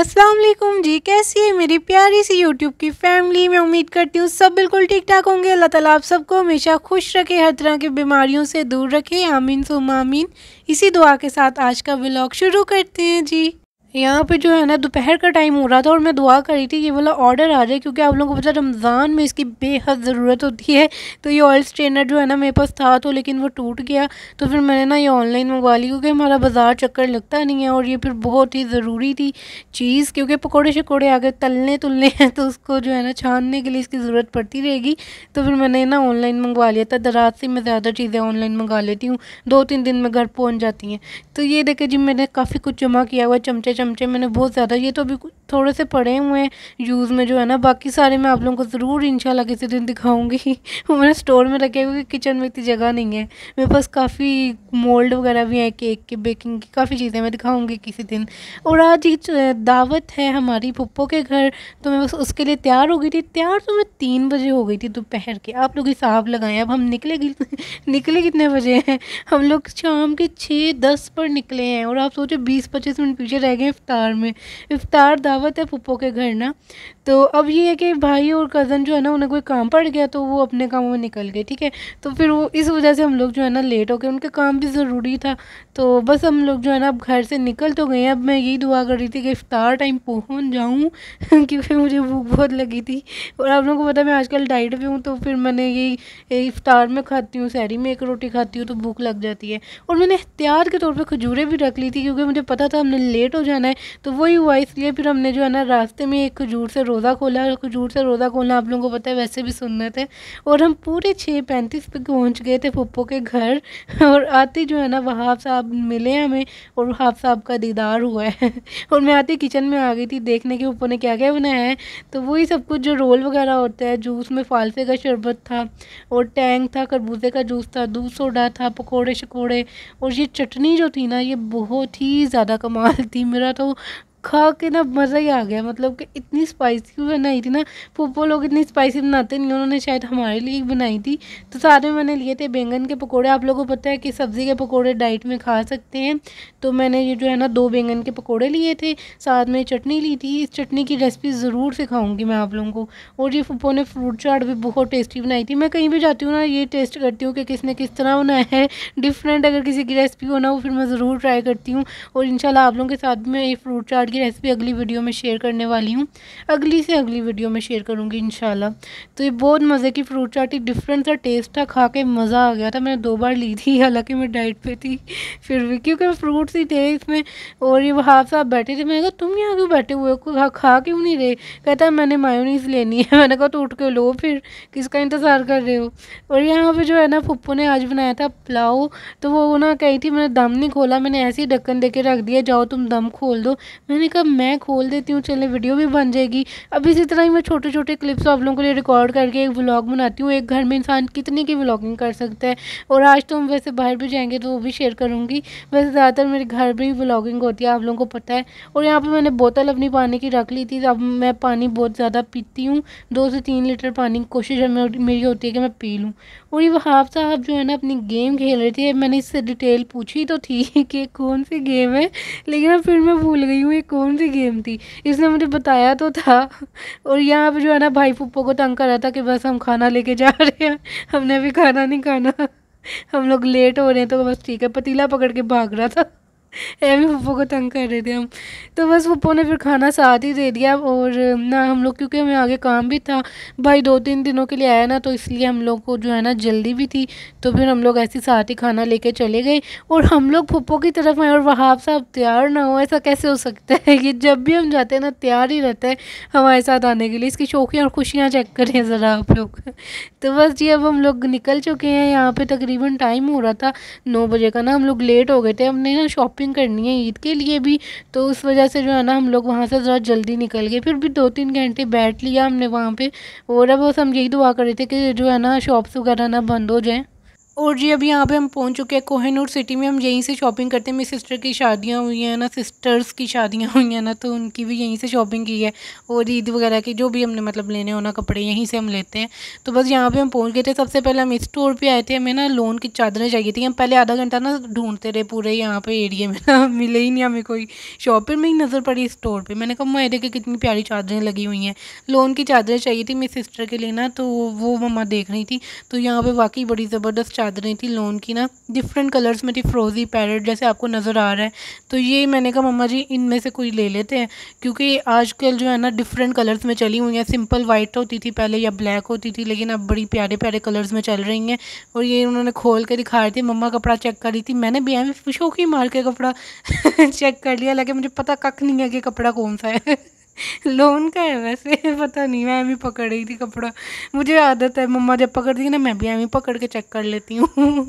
असलम जी कैसी है मेरी प्यारी सी यूट्यूब की फैमिली मैं उम्मीद करती हूँ सब बिल्कुल ठीक ठाक होंगे अल्लाह ताला आप सबको हमेशा खुश रखे हर तरह की बीमारियों से दूर रखे आमीन सुमामीन इसी दुआ के साथ आज का व्लॉग शुरू करते हैं जी यहाँ पे जो है ना दोपहर का टाइम हो रहा था और मैं दुआ कर रही थी ये वाला ऑर्डर आ जाए क्योंकि आप लोगों को पता रमज़ान में इसकी बेहद ज़रूरत होती है तो ये ऑयल स्ट्रेनर जो है ना मेरे पास था तो लेकिन वो टूट गया तो फिर मैंने ना ये ऑनलाइन मंगवा ली क्योंकि हमारा बाज़ार चक्कर लगता नहीं है और ये फिर बहुत ही ज़रूरी थी चीज़ क्योंकि पकौड़े शकौड़े आगे तलने तुलने हैं तो उसको जो है ना छानने के लिए इसकी ज़रूरत पड़ती रहेगी तो फिर मैंने ना ऑनलाइन मंगवा लिया था दराज से मैं ज़्यादा चीज़ें ऑनलाइन मंगा लेती हूँ दो तीन दिन में घर पहुँच जाती हैं तो ये देखे जी मैंने काफ़ी कुछ जमा किया हुआ चमचे चमचे मैंने बहुत ज़्यादा ये तो अभी थोड़े से पड़े हुए हैं यूज़ में जो है ना बाकी सारे मैं आप लोगों को ज़रूर इंशाल्लाह किसी दिन दिखाऊंगी वो मैंने स्टोर में रखे क्योंकि किचन में इतनी जगह नहीं है मेरे पास काफ़ी मोल्ड वगैरह भी हैं केक के बेकिंग की काफ़ी चीज़ें मैं दिखाऊँगी किसी दिन और आज ये दावत है हमारी पप्पो के घर तो मैं बस उसके लिए तैयार हो गई थी तैयार तो मैं तीन बजे हो गई थी दोपहर के आप लोग हिसाब लगाएं अब हम निकले निकले कितने बजे हैं हम लोग शाम के छः दस पर निकले हैं और आप सोचो बीस पच्चीस मिनट पीछे रह गए इफ्तार में इफ्तार दावत है पप्पो के घर ना तो अब ये है कि भाई और कज़न जो है ना उन्हें कोई काम पड़ गया तो वो अपने कामों में निकल गए ठीक है तो फिर वो इस वजह से हम लोग जो है ना लेट हो गए उनका काम भी ज़रूरी था तो बस हम लोग जो है ना अब घर से निकल तो गए अब मैं यही दुआ कर रही थी कि इफ्तार टाइम पहुँच जाऊँ क्योंकि मुझे भूख बहुत लगी थी और आप लोगों को पता मैं आजकल डाइट भी हूँ तो फिर मैंने यही इफ्तार में खाती हूँ सैरी में एक रोटी खाती हूँ तो भूख लग जाती है और मैंने एहतियात के तौर पर खजूरें भी रख ली थी क्योंकि मुझे पता था हमने लेट हो जाना जाना है तो वही हुआ इसलिए फिर हमने जो है ना रास्ते में एक खजूर से रोज़ा खोला और खजूर से रोज़ा खोलना आप लोगों को पता है वैसे भी सुनने थे और हम पूरे छः पैंतीस पर पहुँच गए थे पप्पो के घर और आते जो है ना वहाब साहब मिले हमें और वहाब साहब का दीदार हुआ है और मैं आती किचन में आ गई थी देखने के पप्पो ने क्या क्या बनाया है तो वही सब कुछ जो रोल वगैरह होता है जूस में फालसे का शरबत था और टैंक था खरबूजे का जूस था दूध सोडा था पकौड़े शकोड़े और ये चटनी जो थी ना ये बहुत ही ज़्यादा कमाल थी मेरा तो खा के ना मज़ा ही आ गया मतलब कि इतनी स्पाइसी बनाई थी ना पोपो लोग इतनी स्पाइसी बनाते नहीं उन्होंने शायद हमारे लिए बनाई थी तो सारे मैंने लिए थे बैंगन के पकोड़े आप लोगों को पता है कि सब्ज़ी के पकोड़े डाइट में खा सकते हैं तो मैंने ये जो है ना दो बैंगन के पकोड़े लिए थे साथ में चटनी ली थी इस चटनी की रेसिपी ज़रूर सिखाऊँगी मैं आप लोगों को और ये पोपो ने फ्रूट चाट भी बहुत टेस्टी बनाई थी मैं कहीं भी जाती हूँ ना ये टेस्ट करती हूँ कि किसने किस तरह बनाया है डिफरेंट अगर किसी की रेसिपी हो ना वो फिर मैं ज़रूर ट्राई करती हूँ और इन आप लोगों के साथ भी मैं ये फ्रूट चाट की रेसिपी अगली वीडियो में शेयर करने वाली हूँ अगली से अगली वीडियो में शेयर करूँगी इन तो ये बहुत मज़े की फ्रूट चाट ही डिफरेंट सा टेस्ट था खा के मज़ा आ गया था मैंने दो बार ली थी हालाँकि मैं डाइट पर थी फिर भी क्योंकि फ्रूट्स ही थे इसमें और ये हाफ साहब बैठे थे मैंने कहा तुम यहाँ क्यों बैठे हुए खा खा क्यों नहीं रहे कहता मैंने मायोनीस लेनी है मैंने कहा तो उठ के लो फिर किसका इंतज़ार कर रहे हो और यहाँ पे जो है ना पप्पू ने आज बनाया था पुलाव तो वो ना कही थी मैंने दम नहीं खोला मैंने ऐसे ही ढक्कन दे के रख दिया जाओ तुम दम खोल दो मैंने मैंने कहा मैं खोल देती हूँ चले वीडियो भी बन जाएगी अब इसी तरह ही मैं छोटे छोटे क्लिप्स आप लोगों के लिए रिकॉर्ड करके एक व्लॉग बनाती हूँ एक घर में इंसान कितने की व्लॉगिंग कर सकता है और आज तो हम वैसे बाहर भी जाएंगे तो वो भी शेयर करूँगी वैसे ज़्यादातर मेरे घर में ही व्लॉगिंग होती है आप लोगों को पता है और यहाँ पर मैंने बोतल अपनी पानी की रख ली थी अब मैं पानी बहुत ज़्यादा पीती हूँ दो से तीन लीटर पानी की कोशिश मेरी होती है कि मैं पी लूँ और ये वहाब साहब जो है ना अपनी गेम खेल रहे थे मैंने इससे डिटेल पूछी तो थी कि कौन सी गेम है लेकिन अब फिर मैं भूल गई हूँ एक कौन सी गेम थी इसने मुझे बताया तो था और यहाँ पे जो है ना भाई पुप्पो को तंग कर रहा था कि बस हम खाना लेके जा रहे हैं हमने अभी खाना नहीं खाना हम लोग लेट हो रहे हैं तो बस ठीक है पतीला पकड़ के भाग रहा था एम पप्पो को तंग कर रहे थे हम तो बस पप्पो ने फिर खाना साथ ही दे दिया और ना हम लोग क्योंकि हमें आगे काम भी था भाई दो तीन दिनों के लिए आया ना तो इसलिए हम लोग को जो है ना जल्दी भी थी तो फिर हम लोग ऐसे साथ ही खाना लेके चले गए और हम लोग पप्पो की तरफ आए और वहाँ साहब तैयार ना हो ऐसा कैसे हो सकता है ये जब भी हम जाते हैं ना तैयार ही रहता है हमारे साथ आने के लिए इसकी शौकियाँ और खुशियाँ चेक करें ज़रा आप लोग तो बस जी अब हम लोग निकल चुके हैं यहाँ पर तकरीबन टाइम हो रहा था नौ बजे का ना हम लोग लेट हो गए थे हमने ना शॉपिंग शॉपिंग करनी है ईद के लिए भी तो उस वजह से जो है ना हम लोग वहाँ से ज़रा जल्दी निकल गए फिर भी दो तीन घंटे बैठ लिया हमने वहाँ पर और अब बस हम यही दुआ कर रहे थे कि जो है ना शॉप्स वगैरह ना बंद हो जाएँ और जी अभी यहाँ पे हम पहुँच चुके हैं कोहनूर सिटी में हम यहीं से शॉपिंग करते हैं मेरी सिस्टर की शादियाँ हुई हैं ना सिस्टर्स की शादियाँ हुई हैं ना तो उनकी भी यहीं से शॉपिंग की है और ईद वगैरह के जो भी हमने मतलब लेने होना कपड़े यहीं से हम लेते हैं तो बस यहाँ पे हम पहुँच गए थे सबसे पहले हम इस स्टोर पर आए थे हमें ना लोन की चादरें चाहिए थी हम पहले आधा घंटा ना ढूंढते रहे पूरे यहाँ पर एरिए में ना मिले ही नहीं हमें कोई शॉप पर मेरी नज़र पड़ी इस स्टोर पर मैंने कहा मैं देखिए कितनी प्यारी चादरें लगी हुई हैं लोन की चादरें चाहिए थी मेरी सिस्टर के लिए ना तो वो मम्मा देख रही थी तो यहाँ पर वाकई बड़ी ज़बरदस्त चादरें थी लोन की ना डिफरेंट कलर्स में थी फ्रोजी पैरेट जैसे आपको नज़र आ रहा है तो ये मैंने कहा मम्मा जी इनमें से कोई ले लेते हैं क्योंकि आजकल जो है ना डिफरेंट कलर्स में चली हुई हैं सिंपल वाइट होती थी पहले या ब्लैक होती थी लेकिन अब बड़ी प्यारे प्यारे कलर्स में चल रही हैं और ये उन्होंने खोल के दिखा रही थी मम्मा कपड़ा चेक कर रही थी मैंने भी एम शौक ही मार के कपड़ा चेक कर लिया हालांकि मुझे पता कख नहीं है कि कपड़ा कौन सा है लोन का है वैसे पता नहीं मैं भी पकड़ रही थी कपड़ा मुझे आदत है मम्मा जब पकड़ती है ना मैं भी एम पकड़ के चेक कर लेती हूँ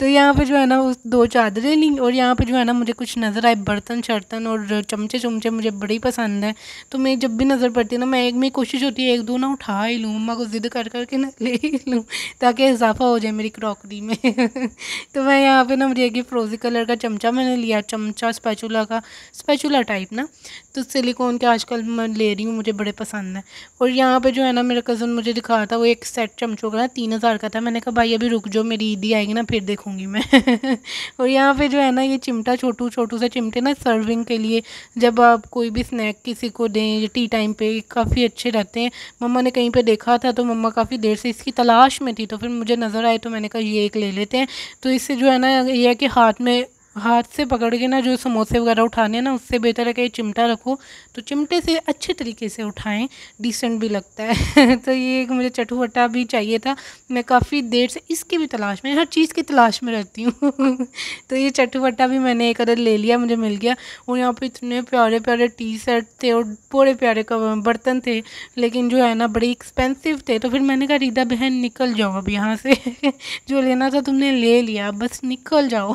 तो यहाँ पे जो है ना उस दो चादरें ली और यहाँ पे जो है ना मुझे कुछ नज़र आए बर्तन शर्तन और चमचे चमचे मुझे बड़ी पसंद है तो मैं जब भी नज़र पड़ती है ना मैं एक मेरी कोशिश होती है एक दो ना उठा ही लूँ मम्मा को ज़िद कर करके ना ले ही लूँ ताकि इजाफा हो जाए मेरी क्रॉकरी में तो मैं यहाँ पर ना मुझे एक फ्रोजी कलर का चमचा मैंने लिया चमचा स्पैचुला का स्पैचुला टाइप ना तो सिली सिलिकॉन के आजकल मैं ले रही हूँ मुझे बड़े पसंद हैं और यहाँ पे जो है ना मेरा कज़न मुझे दिखा था वो एक सेट चमचों का तीन हज़ार का था मैंने कहा भाई अभी रुक जाओ मेरी ईदी आएगी ना फिर देखूँगी मैं और यहाँ पे जो है ना ये चिमटा छोटू छोटू सा चिमटे ना सर्विंग के लिए जब आप कोई भी स्नैक किसी को दें या टी टाइम पर काफ़ी अच्छे रहते हैं मम्मा ने कहीं पर देखा था तो मम्मा काफ़ी देर से इसकी तलाश में थी तो फिर मुझे नज़र आए तो मैंने कहा ये एक ले लेते हैं तो इससे जो है ना ये है कि हाथ में हाथ से पकड़ के ना जो समोसे वगैरह उठाने ना उससे बेहतर है कि चिमटा रखो तो चिमटे से अच्छे तरीके से उठाएं डिसेंट भी लगता है तो ये एक मुझे चटुवटा भी चाहिए था मैं काफ़ी देर से इसकी भी तलाश में हर चीज़ की तलाश में रहती हूँ तो ये चटुवटा भी मैंने एक अदर ले लिया मुझे मिल गया और यहाँ पर इतने प्यारे प्यारे टी शर्ट थे और बड़े प्यारे बर्तन थे लेकिन जो है ना बड़े एक्सपेंसिव थे तो फिर मैंने कहा रीदा बहन निकल जाओ अब यहाँ से जो लेना था तुमने ले लिया बस निकल जाओ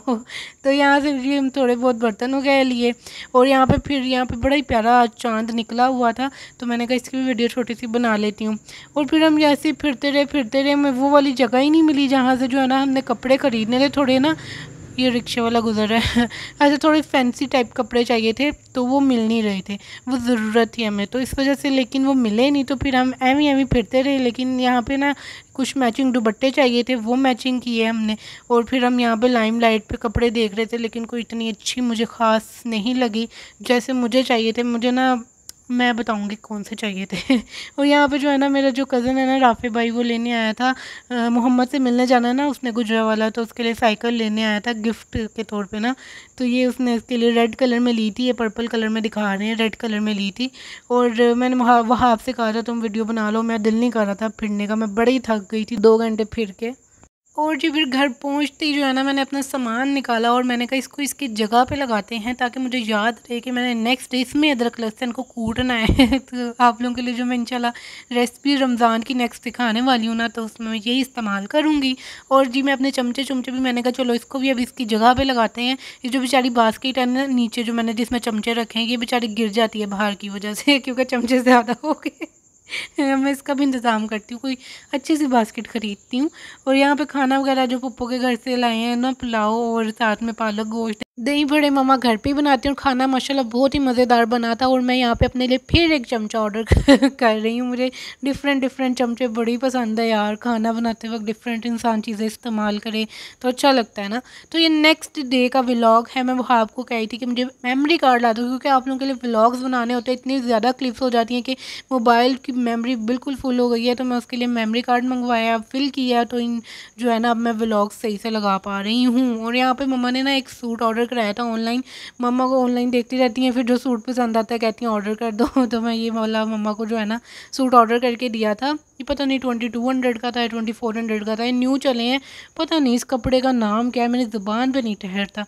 तो यहाँ यहाँ से ये थोड़े बहुत बर्तन हो गए लिए और यहाँ पे फिर यहाँ पे बड़ा ही प्यारा चांद निकला हुआ था तो मैंने कहा इसकी भी वीडियो छोटी सी बना लेती हूँ और फिर हम जैसे फिरते रहे फिरते रहे हमें वो वाली जगह ही नहीं मिली जहाँ से जो है ना हमने कपड़े ख़रीदने थे थोड़े ना ये रिक्शे वाला गुजर रहा है ऐसे थोड़े फैंसी टाइप कपड़े चाहिए थे तो वो मिल नहीं रहे थे वो ज़रूरत थी हमें तो इस वजह से लेकिन वो मिले नहीं तो फिर हम एवी एवी फिरते रहे लेकिन यहाँ पे ना कुछ मैचिंग दुपट्टे चाहिए थे वो मैचिंग किए हमने और फिर हम यहाँ पे लाइम लाइट पर कपड़े देख रहे थे लेकिन कोई इतनी अच्छी मुझे ख़ास नहीं लगी जैसे मुझे चाहिए थे मुझे ना मैं बताऊंगी कौन से चाहिए थे और यहाँ पे जो है ना मेरा जो कज़न है ना राफ़ी भाई वो लेने आया था मोहम्मद से मिलने जाना है ना उसने गुजरा वाला तो उसके लिए साइकिल लेने आया था गिफ्ट के तौर पे ना तो ये उसने इसके लिए रेड कलर में ली थी ये पर्पल कलर में दिखा रहे हैं रेड कलर में ली थी और मैंने वहाँ वहाँ आपसे कहा था तुम वीडियो बना लो मैं दिल नहीं कर रहा था फिरने का मैं बड़ी थक गई थी दो घंटे फिर के और जी फिर घर पहुंचते ही जो है ना मैंने अपना सामान निकाला और मैंने कहा इसको इसकी जगह पे लगाते हैं ताकि मुझे याद रहे कि मैंने नेक्स्ट डे इसमें अदरक लहसन को कूटना है तो आप लोगों के लिए जो मैं इंशाल्लाह रेसिपी रमज़ान की नेक्स्ट दिखाने वाली हूँ ना तो उसमें मैं यही इस्तेमाल करूँगी और जी मैं अपने चमचे चमचे भी मैंने कहा चलो इसको भी अब इसकी जगह पर लगाते हैं ये जो बेचारी बास्केट है ना नीचे जो मैंने जिसमें चमचे रखे हैं ये बेचारी गिर जाती है बाहर की वजह से क्योंकि चमचे ज़्यादा हो गए मैं इसका भी इंतज़ाम करती हूँ कोई अच्छी सी बास्केट ख़रीदती हूँ और यहाँ पे खाना वगैरह जो पप्पो के घर से लाए हैं ना पुलाव और साथ में पालक गोश्त दही बड़े मामा घर पे ही बनाती हैं और खाना माशाल्लाह बहुत ही मज़ेदार बना था और मैं यहाँ पे अपने लिए फिर एक चमचा ऑर्डर कर रही हूँ मुझे डिफरेंट डिफरेंट चमचे बड़ी पसंद है यार खाना बनाते वक्त डिफरेंट इंसान चीज़ें इस्तेमाल करे तो अच्छा लगता है ना तो ये नेक्स्ट डे का व्लाग है मैं वहाँ आपको कही थी कि मुझे मेमरी कार्ड ला दो क्योंकि आप लोगों के लिए ब्लॉग्स बनाने होते हैं इतनी ज़्यादा क्लिप्स हो जाती हैं कि मोबाइल की मेमरी बिल्कुल फुल हो गई है तो मैं उसके लिए मेमरी कार्ड मंगवाया फिल किया तो इन जो है ना अब मैं ब्लॉग्स सही से लगा पा रही हूँ और यहाँ पर ममा ने ना एक सूट ऑर्डर कराया था ऑनलाइन मम्मा को ऑनलाइन देखती रहती हैं फिर जो सूट पसंद आता है कहती हैं ऑर्डर कर दो तो मैं ये वाला मम्मा को जो है ना सूट ऑर्डर करके दिया था ये पता नहीं ट्वेंटी टू हंड्रेड का था ट्वेंटी फोर हंड्रेड का था ये न्यू चले हैं पता नहीं इस कपड़े का नाम क्या है मेरी ज़ुबान पे नहीं ठहरता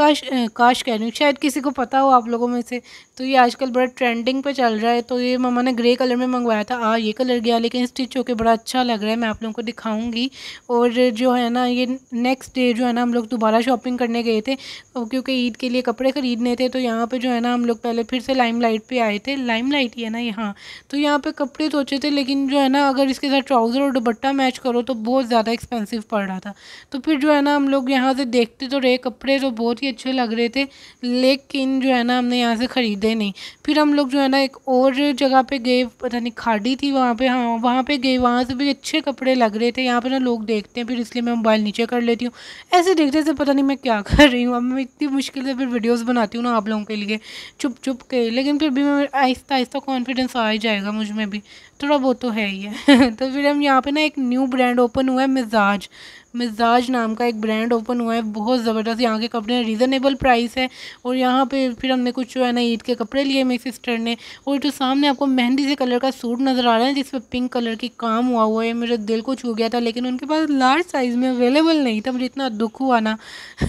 काश काश कह रही शायद किसी को पता हो आप लोगों में से तो ये आजकल बड़ा ट्रेंडिंग पे चल रहा है तो ये ममा ने ग्रे कलर में मंगवाया था आ ये कलर गया लेकिन स्टिच होकर बड़ा अच्छा लग रहा है मैं आप लोगों को दिखाऊँगी और जो है ना ये नेक्स्ट डे जो है ना हम लोग दोबारा शॉपिंग करने गए थे तो क्योंकि ईद के लिए कपड़े ख़रीदने थे तो यहाँ पर जो है ना हम लोग पहले फिर से लाइम लाइट पर आए थे लाइम लाइट ही है ना यहाँ तो यहाँ पर कपड़े सोचे तो थे लेकिन जो है ना ना अगर इसके साथ ट्राउज़र और दुपट्टा मैच करो तो बहुत ज़्यादा एक्सपेंसिव पड़ रहा था तो फिर जो है ना हम लोग यहाँ से देखते तो रहे कपड़े तो बहुत ही अच्छे लग रहे थे लेकिन जो है ना हमने यहाँ से ख़रीदे नहीं फिर हम लोग जो है ना एक और जगह पर गए पता नहीं खाड़ी थी वहाँ पर हाँ वहाँ पर गए वहाँ से भी अच्छे कपड़े लग रहे थे यहाँ पर ना लोग देखते हैं फिर इसलिए मैं मोबाइल नीचे कर लेती हूँ ऐसे देखते से पता नहीं मैं क्या कर रही हूँ अब मैं इतनी मुश्किल से फिर वीडियोज़ बनाती हूँ ना आप लोगों के लिए चुप चुप के लेकिन फिर भी मैं आहिस्ता आहिस्ता कॉन्फिडेंस आ ही जाएगा मुझ में भी थोड़ा बहुत तो है ही है हैं तो फिर हम यहाँ पे ना एक न्यू ब्रांड ओपन हुआ है मिजाज मिजाज नाम का एक ब्रांड ओपन हुआ है बहुत ज़बरदस्त यहाँ के कपड़े रीज़नेबल प्राइस है और यहाँ पे फिर हमने कुछ जो है ना ईद के कपड़े लिए मेरी सिस्टर ने और जो सामने आपको मेहंदी से कलर का सूट नज़र आ रहा है जिसमें पिंक कलर की काम हुआ हुआ है मेरे दिल को छू गया था लेकिन उनके पास लार्ज साइज़ में अवेलेबल नहीं था मुझे इतना दुख हुआ ना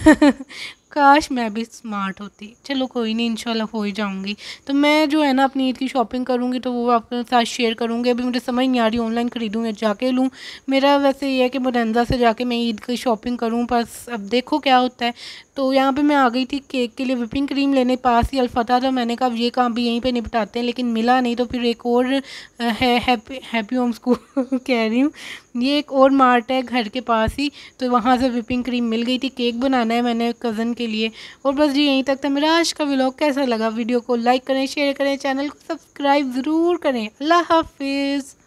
काश मैं भी स्मार्ट होती चलो कोई नहीं इंशाल्लाह हो ही जाऊँगी तो मैं जो है ना अपनी ईद की शॉपिंग करूँगी तो वो आपके साथ शेयर करूँगी अभी मुझे समझ नहीं आ रही ऑनलाइन ख़रीदूँ या जाके लूँ मेरा वैसे ये है कि मुरंजा से जाके मैं ईद की शॉपिंग करूँ बस अब देखो क्या होता है तो यहाँ पे मैं आ गई थी केक के लिए विपिंग क्रीम लेने पास ही अल्फाता था मैंने कहा ये काम भी यहीं पे निपटाते हैं लेकिन मिला नहीं तो फिर एक और है हैप्पी हैप्पी होम स्कूल कह रही हूँ ये एक और मार्ट है घर के पास ही तो वहाँ से विपिंग क्रीम मिल गई थी केक बनाना है मैंने कज़न के लिए और बस जी यहीं तक था मेरा आज का व्लॉग कैसा लगा वीडियो को लाइक करें शेयर करें चैनल को सब्सक्राइब ज़रूर करें अल्लाह हाफिज़